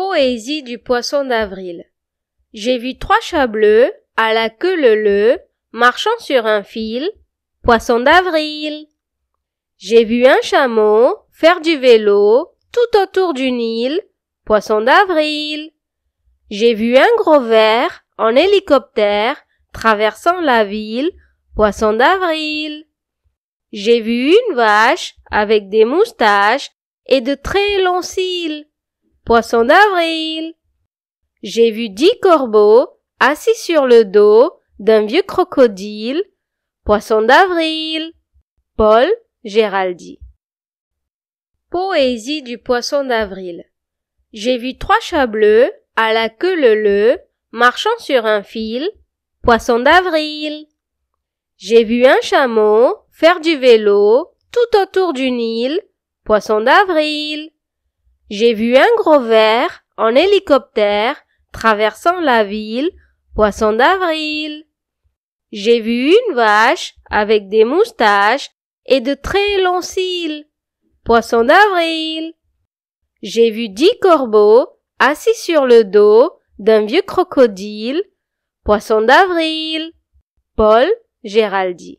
Poésie du poisson d'avril. J'ai vu trois chats bleus, à la queue le marchant sur un fil, poisson d'avril. J'ai vu un chameau faire du vélo tout autour du Nil, poisson d'avril. J'ai vu un gros ver en hélicoptère traversant la ville, poisson d'avril. J'ai vu une vache avec des moustaches et de très longs cils, Poisson d'avril. J'ai vu dix corbeaux assis sur le dos d'un vieux crocodile. Poisson d'avril. Paul Géraldi. Poésie du poisson d'avril. J'ai vu trois chats bleus à la queue le marchant sur un fil. Poisson d'avril. J'ai vu un chameau faire du vélo tout autour du Nil. Poisson d'avril. J'ai vu un gros ver en hélicoptère traversant la ville, poisson d'avril. J'ai vu une vache avec des moustaches et de très longs cils, poisson d'avril. J'ai vu dix corbeaux assis sur le dos d'un vieux crocodile, poisson d'avril. Paul Géraldi.